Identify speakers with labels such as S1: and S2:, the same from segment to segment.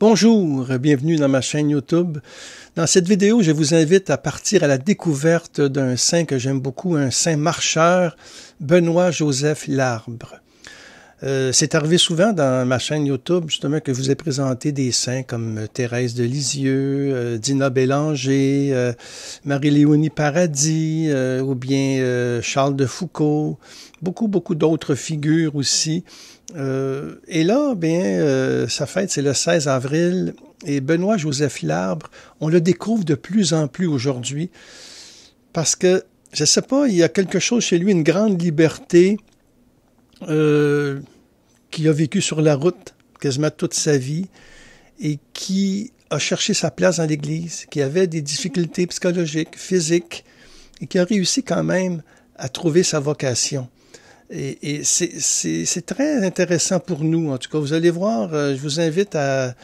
S1: Bonjour, bienvenue dans ma chaîne YouTube. Dans cette vidéo, je vous invite à partir à la découverte d'un saint que j'aime beaucoup, un saint marcheur, Benoît-Joseph Larbre. Euh, c'est arrivé souvent dans ma chaîne YouTube, justement, que je vous ai présenté des saints comme Thérèse de Lisieux, euh, Dina Bélanger, euh, Marie-Léonie Paradis, ou bien Charles de Foucault, beaucoup, beaucoup d'autres figures aussi euh, et là, bien, euh, sa fête, c'est le 16 avril, et Benoît-Joseph Larbre, on le découvre de plus en plus aujourd'hui, parce que, je ne sais pas, il y a quelque chose chez lui, une grande liberté euh, qui a vécu sur la route quasiment toute sa vie, et qui a cherché sa place dans l'Église, qui avait des difficultés psychologiques, physiques, et qui a réussi quand même à trouver sa vocation. Et, et c'est très intéressant pour nous, en tout cas. Vous allez voir, euh, je vous invite à,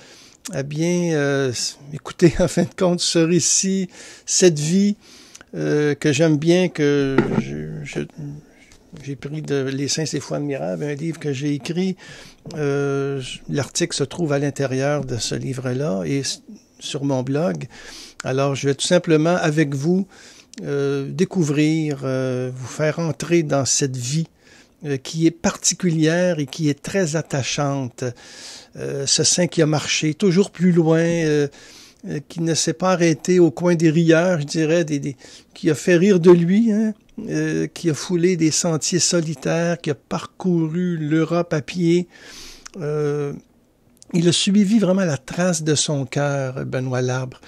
S1: bien euh, écouter, en fin de compte, ce récit, cette vie euh, que j'aime bien, que j'ai pris de Les Saints et de admirables, un livre que j'ai écrit. L'article se trouve à l'intérieur de ce livre-là et sur mon blog. Alors, je vais tout simplement, avec vous, découvrir, vous faire entrer dans cette vie euh, qui est particulière et qui est très attachante. Euh, ce saint qui a marché toujours plus loin, euh, qui ne s'est pas arrêté au coin des rieurs, je dirais, qui a fait rire de lui, hein, qui a foulé des sentiers solitaires, qui a parcouru l'Europe à pied. il a suivi vraiment la trace de son cœur, Benoît Labre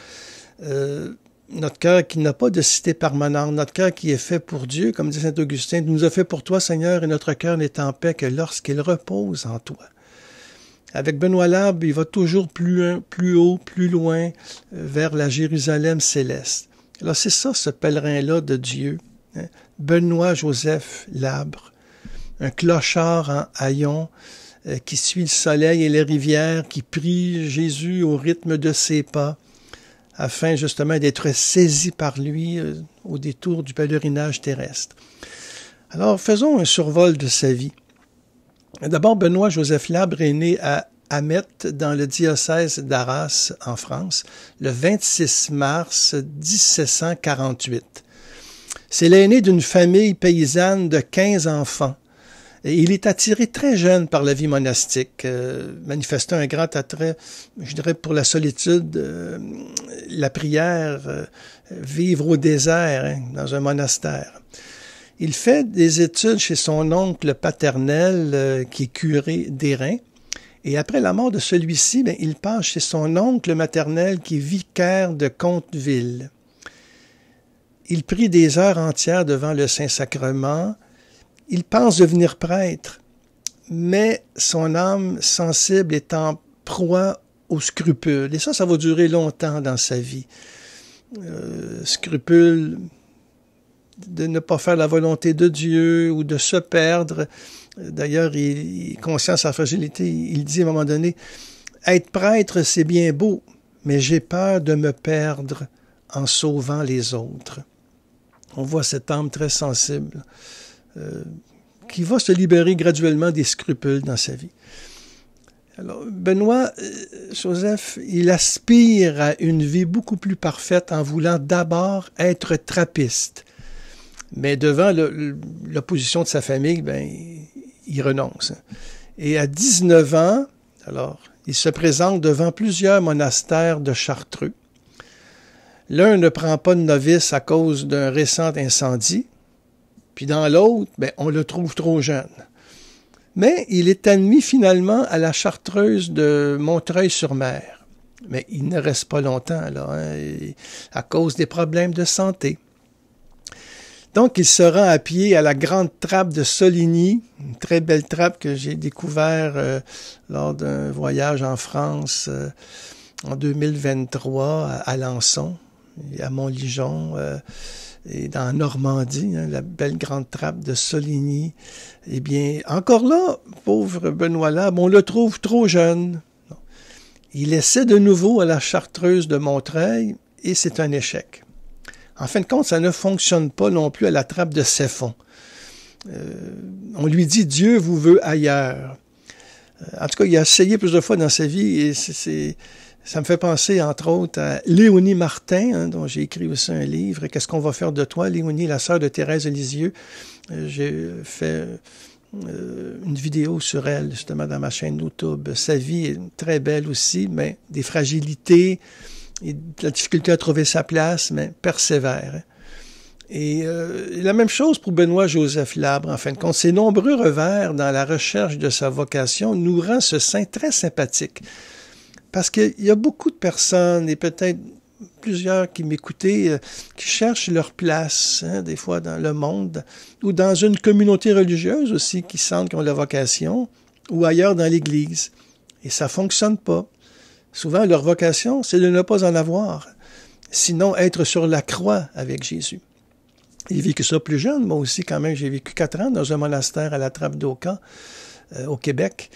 S1: notre cœur qui n'a pas de cité permanente, notre cœur qui est fait pour Dieu, comme dit Saint Augustin, nous a fait pour toi, Seigneur, et notre cœur n'est en paix que lorsqu'il repose en toi. Avec Benoît Labre, il va toujours plus, haut, plus loin, euh, vers la Jérusalem céleste. Alors c'est ça, ce pèlerin-là de Dieu. Hein. Benoît Joseph Labre, un clochard en haillons, euh, qui suit le soleil et les rivières, qui prie Jésus au rythme de ses pas, afin justement d'être saisi par lui euh, au détour du pèlerinage terrestre. Alors faisons un survol de sa vie. D'abord, Benoît Joseph Labre est né à Hamet dans le diocèse d'Arras en France le 26 mars 1748. C'est l'aîné d'une famille paysanne de 15 enfants il est attiré très jeune par la vie monastique, euh, manifestant un grand attrait, je dirais, pour la solitude, euh, la prière, euh, vivre au désert, hein, dans un monastère. Il fait des études chez son oncle paternel, qui est curé d'Airain. Et après la mort de celui-ci, ben, il passe chez son oncle maternel, qui est vicaire de Comteville. Il prit des heures entières devant le Saint-Sacrement, il pense devenir prêtre, mais son âme sensible est en proie aux scrupules. Et ça, ça va durer longtemps dans sa vie. Euh, scrupule scrupules de ne pas faire la volonté de Dieu ou de se perdre. D'ailleurs, il, est conscient de sa fragilité, il dit à un moment donné, être prêtre, c'est bien beau, mais j'ai peur de me perdre en sauvant les autres. On voit cette âme très sensible. Euh, qui va se libérer graduellement des scrupules dans sa vie. Alors, Benoît euh, Joseph, il aspire à une vie beaucoup plus parfaite en voulant d'abord être trappiste. Mais devant l'opposition de sa famille, ben, il renonce. Et à 19 ans, alors, il se présente devant plusieurs monastères de Chartreux. L'un ne prend pas de novice à cause d'un récent incendie, puis dans l'autre, ben, on le trouve trop jeune. Mais il est admis finalement à la chartreuse de Montreuil-sur-Mer. Mais il ne reste pas longtemps, là, hein, à cause des problèmes de santé. Donc, il se rend à pied à la grande trappe de Soligny, une très belle trappe que j'ai découverte euh, lors d'un voyage en France euh, en 2023 à Alençon et à Montligeon. Euh, et dans Normandie, hein, la belle grande trappe de Soligny. Eh bien, encore là, pauvre Benoît Lab, on le trouve trop jeune. Il essaie de nouveau à la chartreuse de Montreuil et c'est un échec. En fin de compte, ça ne fonctionne pas non plus à la trappe de Séphon. Euh, on lui dit Dieu vous veut ailleurs. Euh, en tout cas, il a essayé plusieurs fois dans sa vie et c'est ça me fait penser, entre autres, à Léonie Martin, hein, dont j'ai écrit aussi un livre, Qu'est-ce qu'on va faire de toi, Léonie, la sœur de Thérèse Elisieux. Euh, j'ai fait euh, une vidéo sur elle, justement, dans ma chaîne YouTube. Sa vie est très belle aussi, mais des fragilités, et la difficulté à trouver sa place, mais persévère. Hein. Et euh, la même chose pour Benoît-Joseph Labre, en fin de compte. Ses nombreux revers dans la recherche de sa vocation nous rend ce saint très sympathique. Parce qu'il y a beaucoup de personnes, et peut-être plusieurs qui m'écoutaient, euh, qui cherchent leur place, hein, des fois dans le monde, ou dans une communauté religieuse aussi, qui sentent qu'ils ont la vocation, ou ailleurs dans l'Église. Et ça fonctionne pas. Souvent, leur vocation, c'est de ne pas en avoir, sinon être sur la croix avec Jésus. J'ai vécu ça plus jeune, moi aussi quand même, j'ai vécu quatre ans dans un monastère à la Trappe d'Oka, euh, au Québec.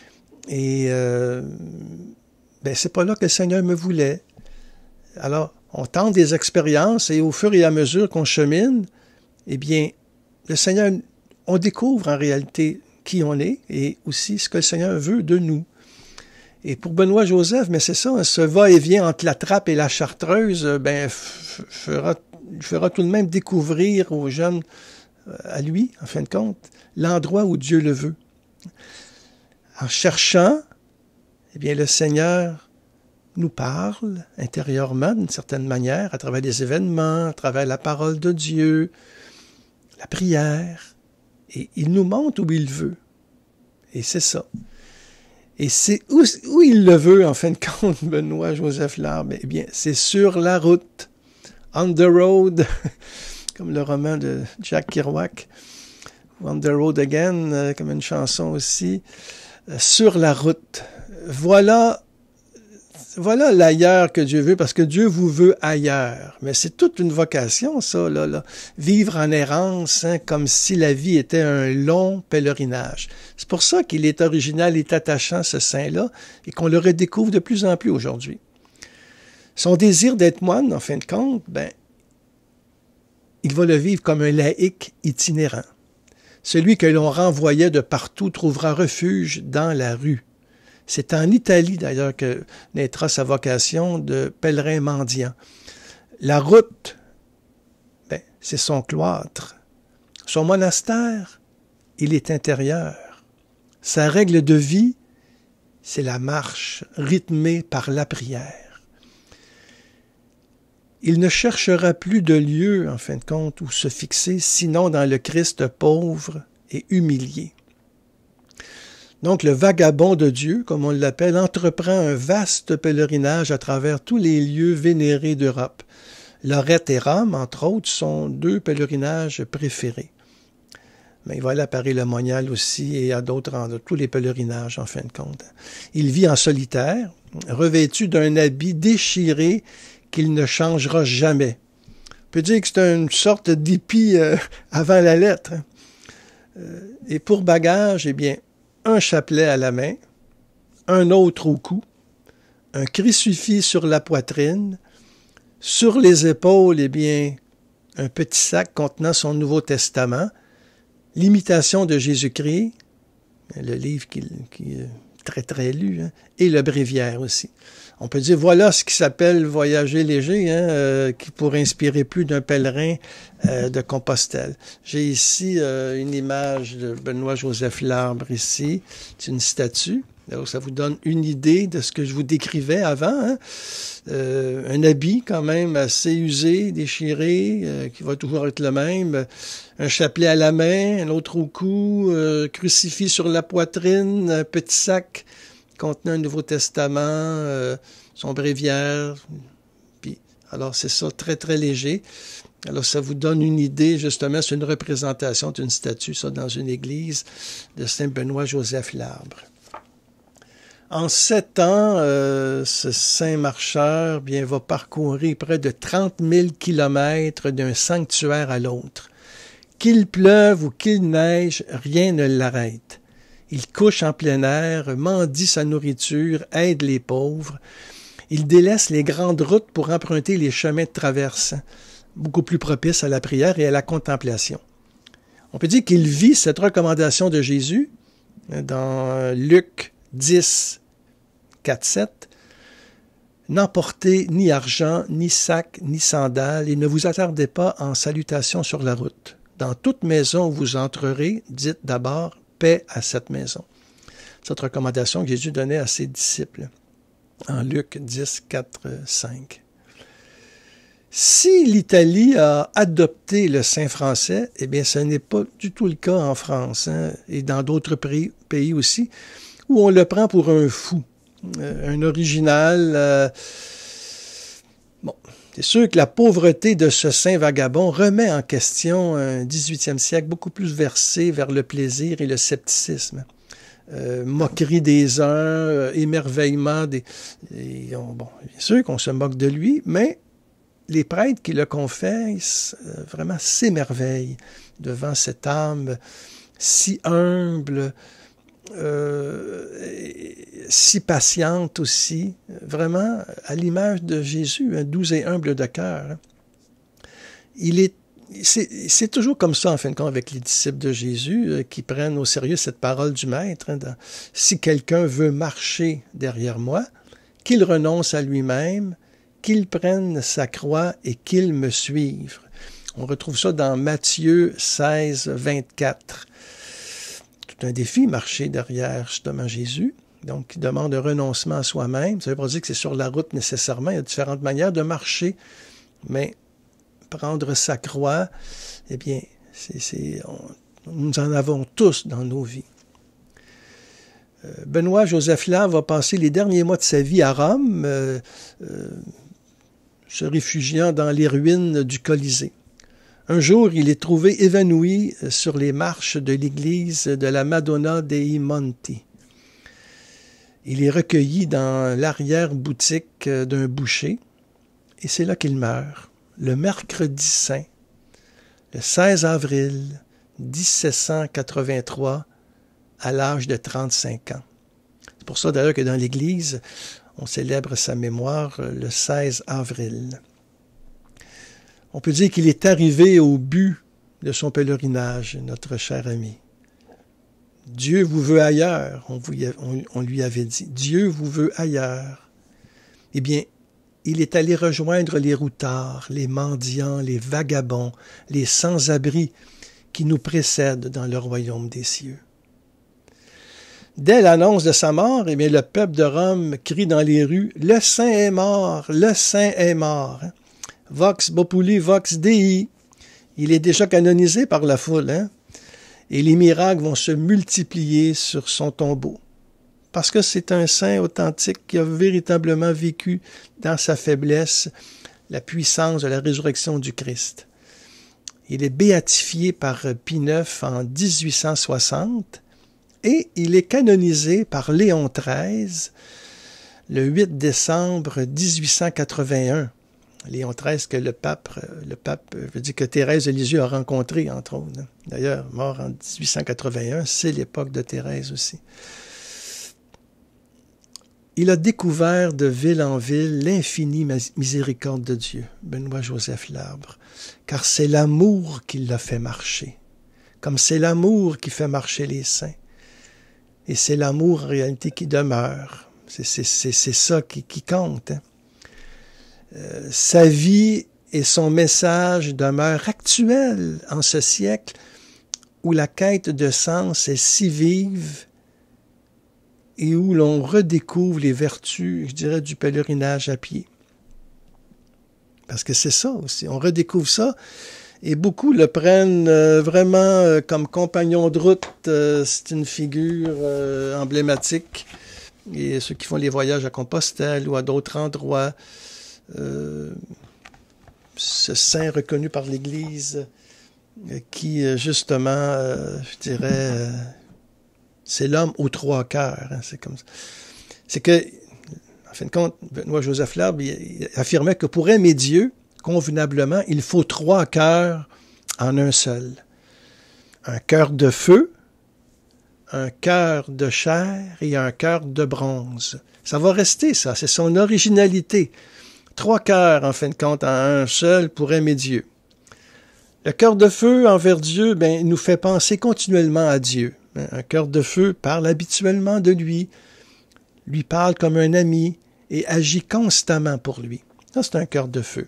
S1: Et euh, ce ben, c'est pas là que le Seigneur me voulait. Alors, on tente des expériences et au fur et à mesure qu'on chemine, eh bien, le Seigneur, on découvre en réalité qui on est et aussi ce que le Seigneur veut de nous. Et pour Benoît Joseph, mais c'est ça, hein, ce va-et-vient entre la trappe et la chartreuse, euh, ben, fera, fera tout de même découvrir aux jeunes, euh, à lui, en fin de compte, l'endroit où Dieu le veut. En cherchant, eh bien le Seigneur nous parle intérieurement d'une certaine manière, à travers des événements, à travers la parole de Dieu, la prière, et il nous montre où il veut. Et c'est ça. Et c'est où, il le veut, en fin de compte, Benoît Joseph Larbe. Eh bien, c'est sur la route, on the road, comme le roman de Jack Kerouac, On the road again, euh, comme une chanson aussi, euh, sur la route voilà voilà l'ailleurs que Dieu veut, parce que Dieu vous veut ailleurs. Mais c'est toute une vocation, ça, là, Vivre en errance, hein, comme si la vie était un long pèlerinage. C'est pour ça qu'il est original et attachant, ce saint-là, et qu'on le redécouvre de plus en plus aujourd'hui. Son désir d'être moine, en fin de compte, ben, il va le vivre comme un laïc itinérant. Celui que l'on renvoyait de partout trouvera refuge dans la rue. C'est en Italie d'ailleurs que naîtra sa vocation de pèlerin mendiant. La route, ben, c'est son cloître. Son monastère, il est intérieur. Sa règle de vie, c'est la marche rythmée par la prière. Il ne cherchera plus de lieu, en fin de compte, où se fixer, sinon dans le Christ pauvre et humilié. Donc le vagabond de Dieu, comme on l'appelle, entreprend un vaste pèlerinage à travers tous les lieux vénérés d'Europe. Lorette et Rome, entre autres, sont deux pèlerinages préférés. Mais il va Paris-le-Monial aussi et à d'autres endroits, tous les pèlerinages en fin de compte. Il vit en solitaire, revêtu d'un habit déchiré qu'il ne changera jamais. On peut dire que c'est une sorte d'épi euh, avant la lettre. Euh, et pour bagage, eh bien, un chapelet à la main, un autre au cou, un crucifix sur la poitrine, sur les épaules, eh bien, un petit sac contenant son Nouveau Testament, l'imitation de Jésus-Christ, le livre qui, est très très lu, hein, et le bréviaire aussi on peut dire voilà ce qui s'appelle voyager léger, hein, euh, qui pourrait inspirer plus d'un pèlerin euh, de Compostelle. J'ai ici euh, une image de Benoît-Joseph Larbre ici. C'est une statue. ça vous donne une idée de ce que je vous décrivais avant. Hein. un habit quand même assez usé, déchiré, qui va toujours être le même. Un chapelet à la main, un autre au cou, euh, crucifix sur la poitrine, un petit sac contenait un Nouveau Testament, euh, son bréviaire. Puis, alors, c'est ça, très, très léger. Alors, ça vous donne une idée, justement, c'est une représentation d'une statue, ça, dans une église de Saint-Benoît-Joseph larbre En sept ans, euh, ce saint marcheur eh bien, va parcourir près de trente mille kilomètres d'un sanctuaire à l'autre. Qu'il pleuve ou qu'il neige, rien ne l'arrête. Il couche en plein air, mendie sa nourriture, aide les pauvres. Il délaisse les grandes routes pour emprunter les chemins de traverse, beaucoup plus propices à la prière et à la contemplation. On peut dire qu'il vit cette recommandation de Jésus hein, dans euh, Luc 10, 4, 7. N'emportez ni argent, ni sac, ni sandales, et ne vous attardez pas en salutation sur la route. Dans toute maison où vous entrerez, dites d'abord paix à cette maison. Cette recommandation que Jésus donnait à ses disciples en Luc 10, 4, 5. Si l'Italie a adopté le saint français, eh bien, ce n'est pas du tout le cas en France hein, et dans d'autres pays aussi, où on le prend pour un fou, euh, un original. Euh, bon, c'est sûr que la pauvreté de ce saint vagabond remet en question un 18e siècle beaucoup plus versé vers le plaisir et le scepticisme. Euh, moquerie des uns, euh, émerveillement des. bon, bien sûr qu'on se moque de lui, mais les prêtres qui le confessent euh, vraiment s'émerveillent devant cette âme si humble, euh, si patiente aussi, vraiment à l'image de Jésus, hein, doux et humble de cœur. Hein. Il est c'est toujours comme ça, en fin de compte, avec les disciples de Jésus euh, qui prennent au sérieux cette parole du Maître. Hein, si quelqu'un veut marcher derrière moi, qu'il renonce à lui-même, qu'il prenne sa croix et qu'il me suive. On retrouve ça dans Matthieu 16, 24. C'est un défi, marcher derrière justement Jésus. Donc, il demande un renoncement à soi-même. Ça veut pas dire que c'est sur la route nécessairement. Il y a différentes manières de marcher. Mais prendre sa croix, eh bien, c'est, nous en avons tous dans nos vies. Euh, Benoît Joseph Lav va passer les derniers mois de sa vie à Rome, euh, euh, se réfugiant dans les ruines du Colisée. Un jour, il est trouvé évanoui euh, sur les marches de l'église de la Madonna dei Monti. Il est recueilli dans l'arrière-boutique euh, d'un boucher et c'est là qu'il meurt, le mercredi saint, le 16 avril 1783, à l'âge de 35 ans. C'est pour ça d'ailleurs que dans l'Église, on célèbre sa mémoire euh, le 16 avril. On peut dire qu'il est arrivé au but de son pèlerinage, notre cher ami. Dieu vous veut ailleurs, on, lui avait dit. Dieu vous veut ailleurs. Eh bien, il est allé rejoindre les routards, les mendiants, les vagabonds, les sans-abri qui nous précèdent dans le royaume des cieux. Dès l'annonce de sa mort, eh bien, le peuple de Rome crie dans les rues Le saint est mort, le saint est mort. Vox Populi, Vox Dei. Il est déjà canonisé par la foule, hein? Et les miracles vont se multiplier sur son tombeau. Parce que c'est un saint authentique qui a véritablement vécu dans sa faiblesse la puissance de la résurrection du Christ. Il est béatifié par Pie IX en 1860 et il est canonisé par Léon XIII le 8 décembre 1881. Léon XIII, que le pape, euh, le pape euh, veut dire que Thérèse de a rencontré, entre autres. Hein. D'ailleurs, mort en 1881, c'est l'époque de Thérèse aussi. Il a découvert de ville en ville l'infinie miséricorde de Dieu, Benoît-Joseph l'Arbre. car c'est l'amour qui l'a fait marcher, comme c'est l'amour qui fait marcher les saints. Et c'est l'amour en réalité qui demeure. C'est ça qui, qui compte. Hein. Euh, sa vie et son message demeurent actuels en ce siècle où la quête de sens est si vive et où l'on redécouvre les vertus, je dirais, du pèlerinage à pied. Parce que c'est ça aussi, on redécouvre ça. Et beaucoup le prennent euh, vraiment euh, comme compagnon de route. c'est une figure emblématique. Et ceux qui font les voyages à Compostelle ou à d'autres endroits, euh, ce saint reconnu par l'Église euh, qui, euh, justement, je dirais, c'est l'homme aux trois cœurs. Hein, c'est comme ça. C'est que, en fin de compte, Benoît Joseph Lerbe affirmait que pour aimer Dieu, convenablement, il faut trois cœurs en un seul. Un cœur de feu, un cœur de chair et un cœur de bronze. Ça va rester, ça. C'est son originalité trois cœurs, en fin de compte, en un seul pour aimer Dieu. Le cœur de feu envers Dieu ben, nous fait penser continuellement à Dieu. Un cœur de feu parle habituellement de lui, lui parle comme un ami et agit constamment pour lui. Ça, c'est un cœur de feu.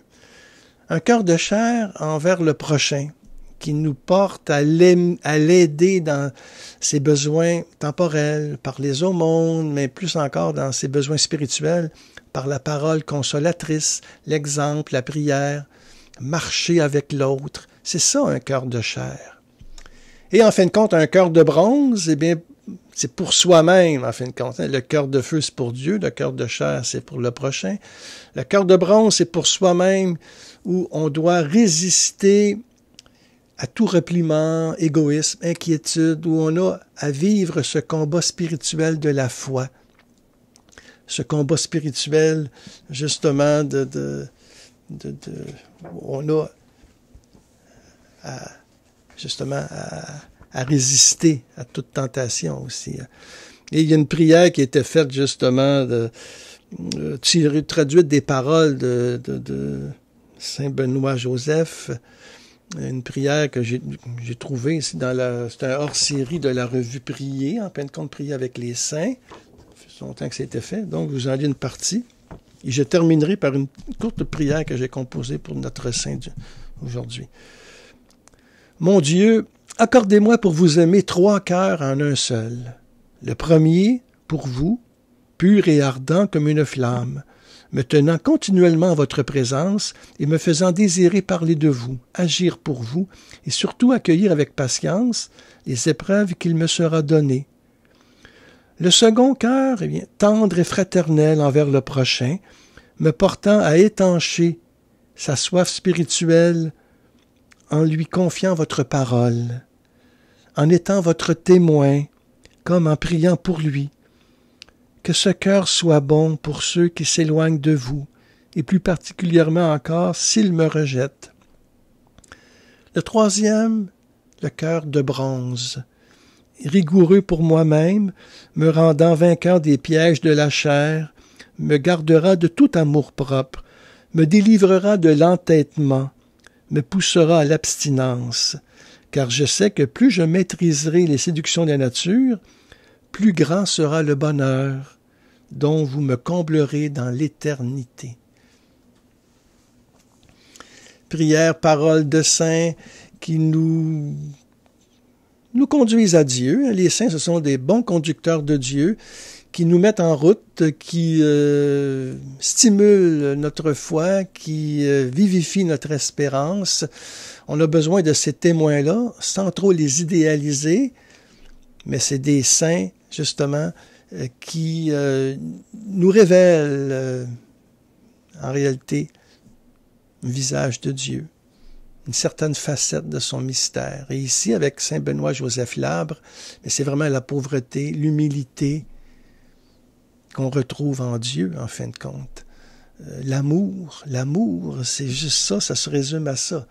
S1: Un cœur de chair envers le prochain, qui nous porte à l'aider dans ses besoins temporels, par les aumônes, mais plus encore dans ses besoins spirituels, par la parole consolatrice, l'exemple, la prière, marcher avec l'autre. C'est ça un cœur de chair. Et en fin de compte, un cœur de bronze, eh bien, c'est pour soi-même, en fin de compte. Hein. Le cœur de feu, c'est pour Dieu. Le cœur de chair, c'est pour le prochain. Le cœur de bronze, c'est pour soi-même, où on doit résister à tout repliement, égoïsme, inquiétude, où on a à vivre ce combat spirituel de la foi ce combat spirituel, justement, de, de, de, on a justement à, résister à toute tentation aussi. Hein. Et il y a une prière qui était faite justement de, euh, traduite des paroles de, de, Saint Benoît Joseph. Une prière que j'ai trouvée, c'est dans la, c'est un hors-série de la revue Prier, en fin de compte, Prier avec les saints, longtemps que c'était fait. Donc, vous en une partie. Et je terminerai par une courte prière que j'ai composée pour notre Saint dieu aujourd'hui. Mon Dieu, accordez-moi pour vous aimer trois cœurs en un seul. Le premier, pour vous, pur et ardent comme une flamme, me tenant continuellement en votre présence et me faisant désirer parler de vous, agir pour vous et surtout accueillir avec patience les épreuves qu'il me sera données. Le second cœur, est eh bien, tendre et fraternel envers le prochain, me portant à étancher sa soif spirituelle en lui confiant votre parole, en étant votre témoin, comme en priant pour lui. Que ce cœur soit bon pour ceux qui s'éloignent de vous, et plus particulièrement encore s'ils me rejettent. Le troisième, le cœur de bronze, rigoureux pour moi-même, me rendant vainqueur des pièges de la chair, me gardera de tout amour-propre, me délivrera de l'entêtement, me poussera à l'abstinence, car je sais que plus je maîtriserai les séductions de la nature, plus grand sera le bonheur dont vous me comblerez dans l'éternité. Prière, parole de saint qui nous nous conduisent à Dieu. Les saints, ce sont des bons conducteurs de Dieu qui nous mettent en route, qui euh, stimulent notre foi, qui euh, vivifient notre espérance. On a besoin de ces témoins-là sans trop les idéaliser, mais c'est des saints, justement, euh, qui nous révèlent en réalité le visage de Dieu une certaine facette de son mystère. Et ici, avec Saint Benoît Joseph Labre, c'est vraiment la pauvreté, l'humilité qu'on retrouve en Dieu, en fin de compte. Euh, l'amour, l'amour, c'est juste ça, ça se résume à ça.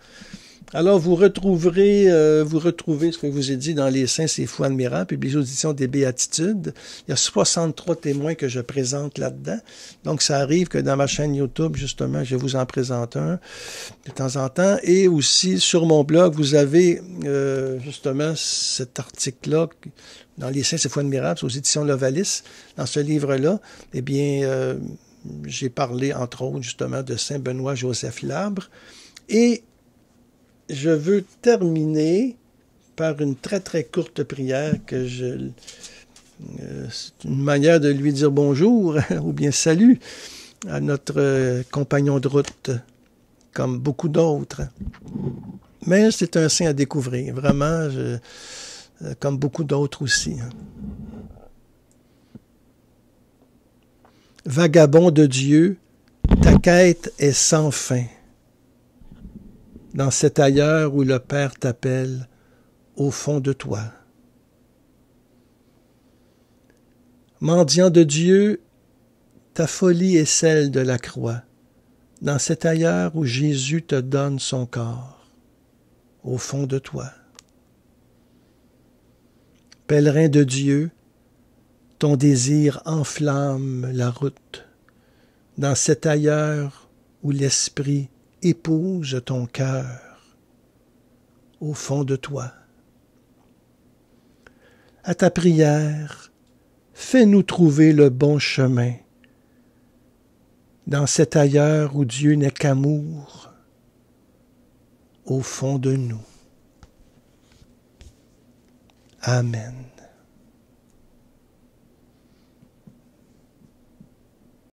S1: Alors, vous retrouverez, euh, vous retrouvez ce que je vous ai dit dans Les Saints, c'est fou admirable, puis les éditions des Béatitudes. Il y a 63 témoins que je présente là-dedans. Donc, ça arrive que dans ma chaîne YouTube, justement, je vous en présente un de temps en temps. Et aussi, sur mon blog, vous avez euh, justement cet article-là dans Les Saints, et fou de aux éditions Lovalis. Dans ce livre-là, eh bien, euh, j'ai parlé, entre autres, justement, de Saint-Benoît-Joseph Labre. Et je veux terminer par une très très courte prière que je euh, c'est une manière de lui dire bonjour ou bien salut à notre euh, compagnon de route, comme beaucoup d'autres. Mais c'est un saint à découvrir, vraiment, euh, comme beaucoup d'autres aussi. Hein. Vagabond de Dieu, ta quête est sans fin dans cet ailleurs où le Père t'appelle au fond de toi. Mendiant de Dieu, ta folie est celle de la croix, dans cet ailleurs où Jésus te donne son corps, au fond de toi. Pèlerin de Dieu, ton désir enflamme la route, dans cet ailleurs où l'esprit épouse ton cœur au fond de toi. À ta prière, fais-nous trouver le bon chemin dans cet ailleurs où Dieu n'est qu'amour au fond de nous. Amen.